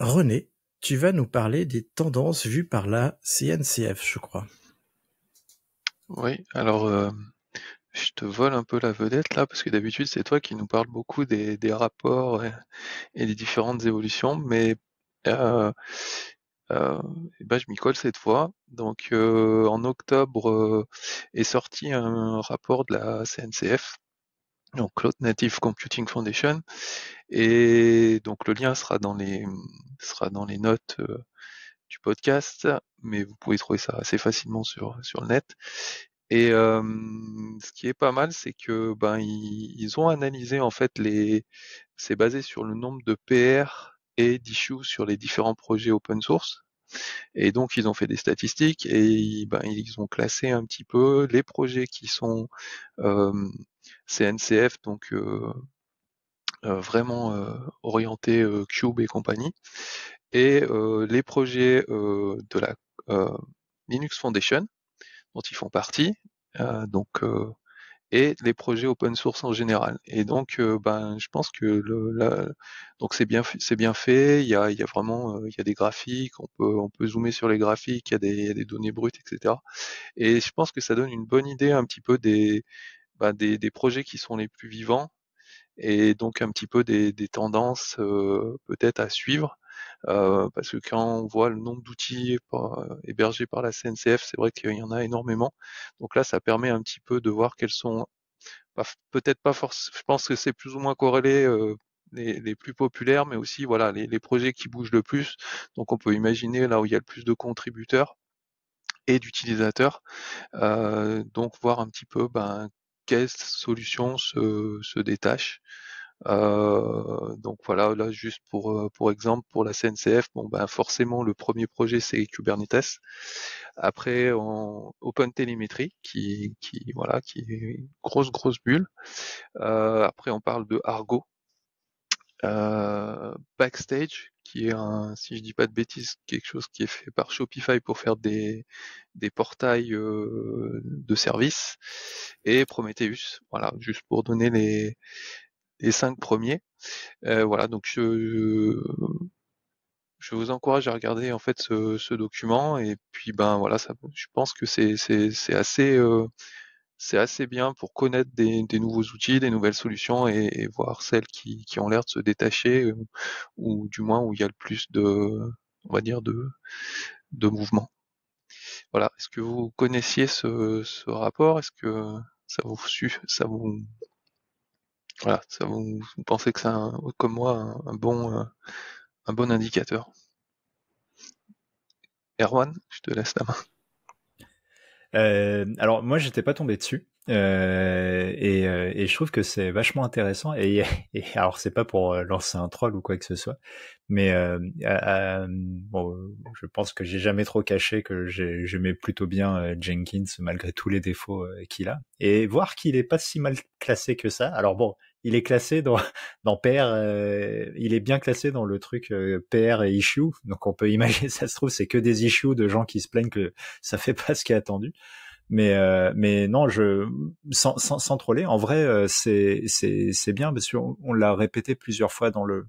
René, tu vas nous parler des tendances vues par la CNCF, je crois. Oui, alors euh, je te vole un peu la vedette là, parce que d'habitude c'est toi qui nous parles beaucoup des, rapports et, des différentes évolutions, mais euh, euh, eh ben, je m'y colle cette fois. Donc en octobre est sorti un rapport de la CNCF donc Cloud Native Computing Foundation. Et donc le lien sera dans les, sera dans les notes euh, du podcast, mais vous pouvez trouver ça assez facilement sur, sur le net. Et euh, ce qui est pas mal, c'est que ben ils, ils, ont analysé en fait les, c'est basé sur le nombre de PR et d'issues sur les différents projets open source. Et donc ils ont fait des statistiques et ben, ils ont classé un petit peu les projets qui sont euh, CNCF, donc euh, euh, vraiment euh, orienté Cube et compagnie. Et les projets de la Linux Foundation, dont ils font partie, donc et les projets open source en général. Et donc, ben, je pense que le, donc c'est bien, c'est bien fait. Il y a, il y a vraiment, il y a des graphiques. On peut, on peut zoomer sur les graphiques. Il y a des, il y a des données brutes, etc. Et je pense que ça donne une bonne idée un petit peu des, bah, des, projets qui sont les plus vivants et donc un petit peu des, tendances peut-être à suivre. parce que quand on voit le nombre d'outils hébergés par la CNCF, c'est vrai qu'il y en a énormément. Donc là, ça permet un petit peu de voir quels sont peut-être pas forcément, je pense que c'est plus ou moins corrélé les, plus populaires, mais aussi voilà les, projets qui bougent le plus. Donc on peut imaginer là où il y a le plus de contributeurs et d'utilisateurs, donc voir un petit peu ben, solutions se, se euh, donc voilà, là juste pour euh, pour exemple pour la CNCF, bon ben forcément le premier projet c'est Kubernetes. Après on, Open Telemetry qui qui voilà qui est une grosse grosse bulle. Euh, après on parle de Argo, euh, Backstage qui est un, si je dis pas de bêtises, quelque chose qui est fait par Shopify pour faire des, des portails euh, de services, et Prometheus, voilà, juste pour donner les, les cinq premiers. Euh, voilà, donc je, je vous encourage à regarder en fait ce, ce document, et puis ben voilà, ça, je pense que c'est assez euh, c'est assez bien pour connaître des, nouveaux outils, des nouvelles solutions et, voir celles qui, ont l'air de se détacher ou, du moins où il y a le plus de, on va dire, de, mouvement. Voilà. Est-ce que vous connaissiez ce, rapport Est-ce que ça vous ça vous voilà, ça vous, pensez que c'est comme moi un, bon un bon indicateur. Erwan, je te laisse la main. Euh, alors moi, j'étais pas tombé dessus. Euh, euh, et, je trouve que c'est vachement intéressant. Et, et alors, c'est pas pour lancer un troll ou quoi que ce soit, mais bon, je pense que j'ai jamais trop caché que j'aimais plutôt bien Jenkins malgré tous les défauts qu'il a. Et voir qu'il est pas si mal classé que ça. Alors bon, il est classé dans, dans PR, euh, il est bien classé dans le truc euh, PR et issue. Donc on peut imaginer, ça se trouve, c'est que des issues de gens qui se plaignent que ça fait pas ce qui est attendu. Mais euh, mais non, je sans sans, troller. En vrai, c'est c'est c'est bien parce qu'on on, l'a répété plusieurs fois dans le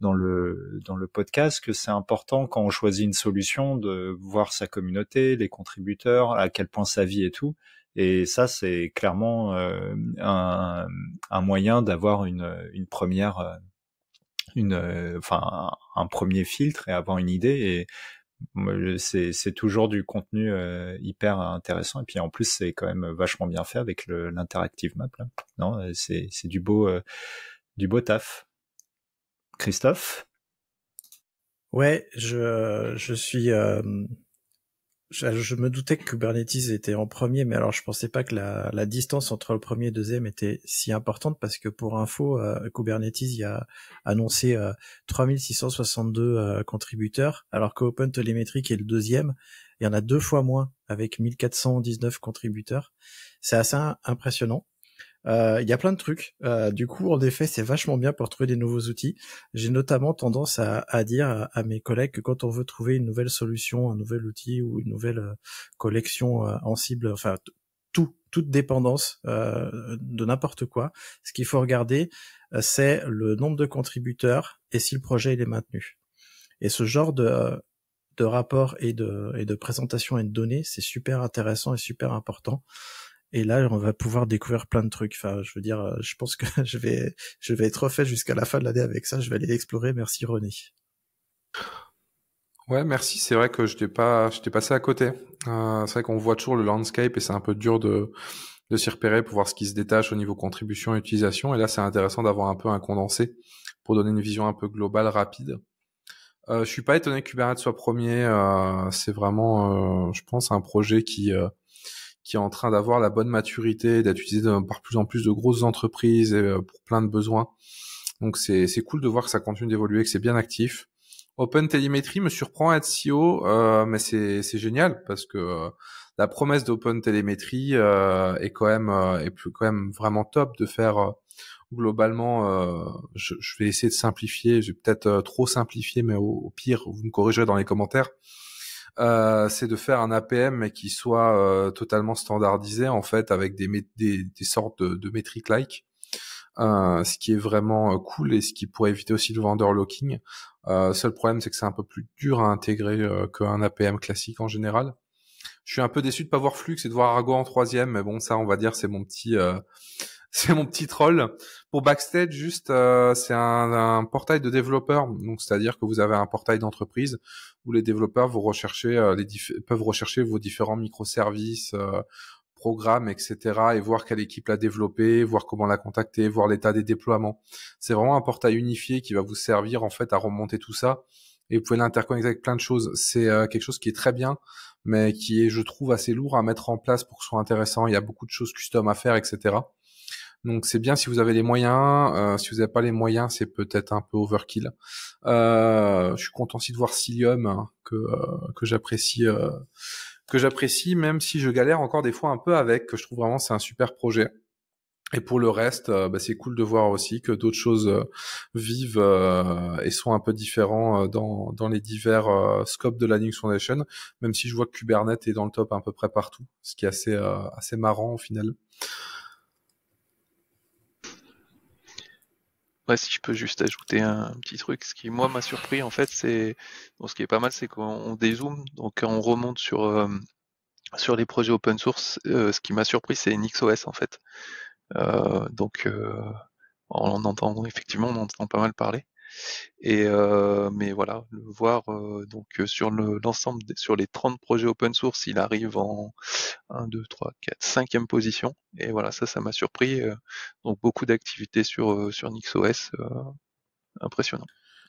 dans le dans le podcast que c'est important quand on choisit une solution de voir sa communauté, les contributeurs, à quel point sa vie et tout. Et ça, c'est clairement euh, un, un, moyen d'avoir une, une, première, euh, une, euh, enfin, un premier filtre et avoir une idée. Et c'est toujours du contenu hyper intéressant et puis en plus c'est quand même vachement bien fait avec l'interactive map non c'est du beau du beau taf Christophe ouais je je suis je, me doutais que Kubernetes était en premier, mais alors je pensais pas que la, distance entre le premier et le deuxième était si importante parce que pour info, euh, Kubernetes y a annoncé euh, 3662 euh, contributeurs, alors que OpenTelemetry qui est le deuxième, il y en a deux fois moins avec 1419 contributeurs. C'est assez impressionnant. Euh, il y a plein de trucs. Euh, du coup, en effet, c'est vachement bien pour trouver des nouveaux outils. J'ai notamment tendance à, à dire à, mes collègues que quand on veut trouver une nouvelle solution, un nouvel outil ou une nouvelle euh, collection en cible, enfin tout, toute dépendance de n'importe quoi. Ce qu'il faut regarder, c'est le nombre de contributeurs et si le projet est maintenu. Et ce genre de, de rapport et de, et de présentation et de données, c'est super intéressant et super important et là on va pouvoir découvrir plein de trucs. Enfin, je veux dire, euh, je pense que je vais, je vais être refait jusqu'à la fin de l'année avec ça. Je vais aller explorer. Merci René. Ouais, merci. C'est vrai que je t'ai pas, je t'ai passé à côté. Euh, c'est vrai qu'on voit toujours le landscape et c'est un peu dur de, s'y repérer pour voir ce qui se détache au niveau contribution et utilisation. Et là, c'est intéressant d'avoir un peu un condensé pour donner une vision un peu globale, rapide. Je euh, je suis pas étonné que Kubernetes soit premier. c'est vraiment, je pense, un projet qui, qui est en train d'avoir la bonne maturité, d'être utilisé par plus en plus de grosses entreprises euh, pour plein de besoins. Donc c'est cool de voir que ça continue d'évoluer, que c'est bien actif. Open Telemetry me surprend à être si haut, euh, mais c'est génial parce que euh, la promesse d'Open Telemetry est quand même est quand même vraiment top de faire globalement. Je, vais essayer de simplifier, Je vais peut-être trop simplifier, mais au, au, pire vous me corrigerez dans les commentaires euh, c'est de faire un APM qui soit euh, totalement standardisé en fait avec des, des, sortes de, métriques like. Euh, ce qui est vraiment cool et ce qui pourrait éviter aussi le vendor locking. seul problème, c'est que c'est un peu plus dur à intégrer qu'un APM classique en général. Je suis un peu déçu de pas voir Flux et de voir Argo en troisième, mais bon, ça, on va dire, c'est mon petit, c'est mon petit troll. Pour Backstage, juste, euh, c'est un, portail de développeurs. Donc, c'est-à-dire que vous avez un portail d'entreprise où les développeurs vous euh, les peuvent rechercher vos différents microservices, euh, programmes, etc. et voir quelle équipe l'a développé, voir comment la contacter, voir l'état des déploiements. C'est vraiment un portail unifié qui va vous servir, en fait, à remonter tout ça. Et vous pouvez l'interconnecter avec plein de choses. C'est quelque chose qui est très bien mais qui est, je trouve, assez lourd à mettre en place pour que ce soit intéressant. Il y a beaucoup de choses custom à faire, etc. Donc c'est bien si vous avez les moyens. Euh, si vous n'avez pas les moyens, c'est peut-être un peu overkill. Euh, je suis content aussi de voir Cilium hein, que euh, que j'apprécie que j'apprécie, même si je galère encore des fois un peu avec. Que je trouve vraiment c'est un super projet. Et pour le reste, bah, c'est cool de voir aussi que d'autres choses vivent et sont un peu différents dans, dans les divers scopes de la Linux Foundation, même si je vois que Kubernetes est dans le top à peu près partout, ce qui est assez, assez marrant au final. Ouais, si je peux juste ajouter un, petit truc, ce qui moi m'a surpris en fait, c'est ce qui est pas mal, c'est qu'on dézoome, donc on remonte sur euh, sur les projets open source. Euh, ce qui m'a surpris, c'est NixOS en fait. Euh, donc on entend effectivement, on entend pas mal parler. Et euh, mais voilà, le voir euh, donc euh, sur l'ensemble sur les 30 projets open source, il arrive en 1, 2, 3, 4, 5e position. Et voilà, ça, ça m'a surpris. Euh, donc beaucoup d'activités sur, sur NixOS. impressionnant.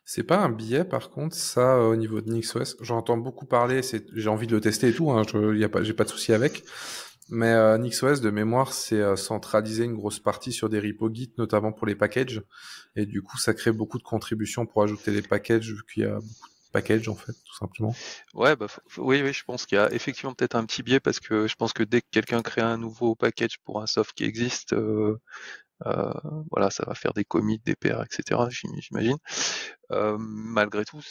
C'est pas un billet, par contre, ça, au niveau de NixOS. J'entends beaucoup parler, j'ai envie de le tester et tout, hein, j'ai pas, pas de souci avec. Mais euh, NixOS, de mémoire, c'est euh, centraliser une grosse partie sur des repos Git, notamment pour les packages. Et du coup, ça crée beaucoup de contributions pour ajouter des packages, vu qu'il y a beaucoup de packages, en fait, tout simplement. Ouais, bah, oui, oui, je pense qu'il y a effectivement peut-être un petit biais, parce que je pense que dès que quelqu'un crée un nouveau package pour un soft qui existe, euh, euh voilà, ça va faire des commits, des PR, etc., j'imagine. malgré tout,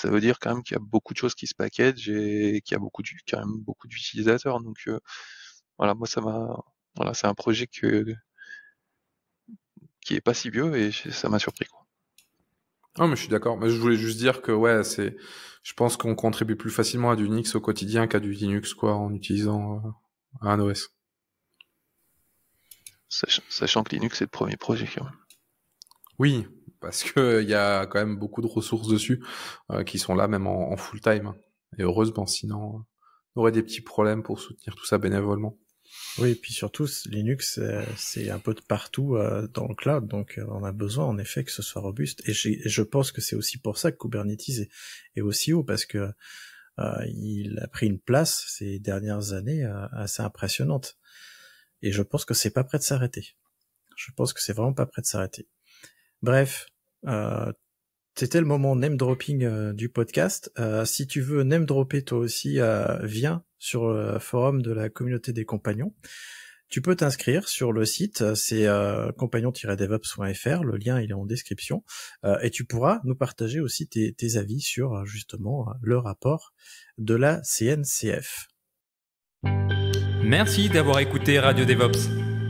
ça veut dire quand même qu'il y a beaucoup de choses qui se packagent et qu'il y a beaucoup quand même beaucoup d'utilisateurs. Donc euh, voilà, moi ça m'a, voilà, c'est un projet qui est pas si vieux et ça m'a surpris. Quoi. Non, mais je suis d'accord. Mais Je voulais juste dire que ouais, c'est, je pense qu'on contribue plus facilement à du Unix au quotidien qu'à du Linux quoi, en utilisant euh, un OS. Sachant, que Linux est le premier projet quand même. Oui, parce que il euh, y a quand même beaucoup de ressources dessus euh, qui sont là même en, full time. Et heureusement, sinon on euh, aurait des petits problèmes pour soutenir tout ça bénévolement. Oui, et puis surtout Linux, c'est un peu de partout dans le cloud, donc on a besoin en effet que ce soit robuste. Et, je pense que c'est aussi pour ça que Kubernetes est, aussi haut parce que il a pris une place ces dernières années assez impressionnante. Et je pense que c'est pas prêt de s'arrêter. Je pense que c'est vraiment pas prêt de s'arrêter. Bref, euh, c'était le moment name dropping euh, du podcast. Euh, si tu veux name dropper toi aussi, viens sur le forum de la communauté des compagnons. Tu peux t'inscrire sur le site, c'est compagnon-devops.fr, le lien il est en description, et tu pourras nous partager aussi tes, tes avis sur justement le rapport de la CNCF. Merci d'avoir écouté Radio DevOps.